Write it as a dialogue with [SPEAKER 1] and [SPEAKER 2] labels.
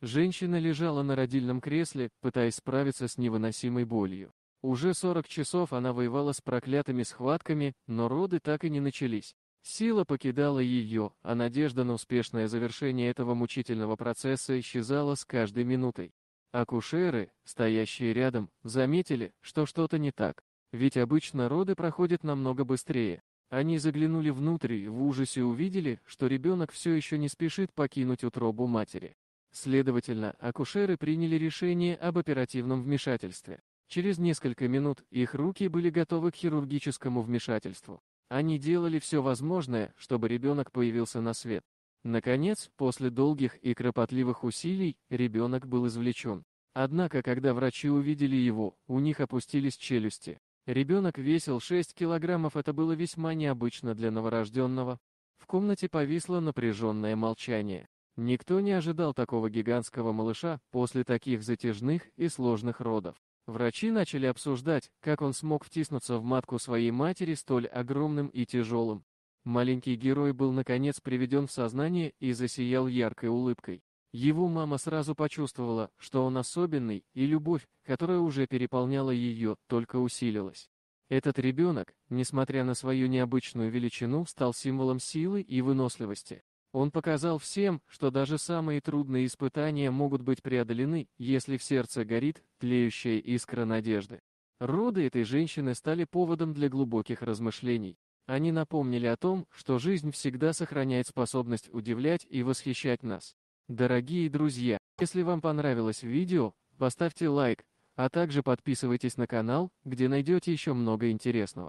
[SPEAKER 1] Женщина лежала на родильном кресле, пытаясь справиться с невыносимой болью. Уже 40 часов она воевала с проклятыми схватками, но роды так и не начались. Сила покидала ее, а надежда на успешное завершение этого мучительного процесса исчезала с каждой минутой. Акушеры, стоящие рядом, заметили, что что-то не так. Ведь обычно роды проходят намного быстрее. Они заглянули внутрь и в ужасе увидели, что ребенок все еще не спешит покинуть утробу матери. Следовательно, акушеры приняли решение об оперативном вмешательстве. Через несколько минут их руки были готовы к хирургическому вмешательству. Они делали все возможное, чтобы ребенок появился на свет. Наконец, после долгих и кропотливых усилий, ребенок был извлечен. Однако, когда врачи увидели его, у них опустились челюсти. Ребенок весил 6 килограммов, это было весьма необычно для новорожденного. В комнате повисло напряженное молчание. Никто не ожидал такого гигантского малыша после таких затяжных и сложных родов. Врачи начали обсуждать, как он смог втиснуться в матку своей матери столь огромным и тяжелым. Маленький герой был наконец приведен в сознание и засиял яркой улыбкой. Его мама сразу почувствовала, что он особенный, и любовь, которая уже переполняла ее, только усилилась. Этот ребенок, несмотря на свою необычную величину, стал символом силы и выносливости. Он показал всем, что даже самые трудные испытания могут быть преодолены, если в сердце горит тлеющая искра надежды. Роды этой женщины стали поводом для глубоких размышлений. Они напомнили о том, что жизнь всегда сохраняет способность удивлять и восхищать нас. Дорогие друзья, если вам понравилось видео, поставьте лайк, а также подписывайтесь на канал, где найдете еще много интересного.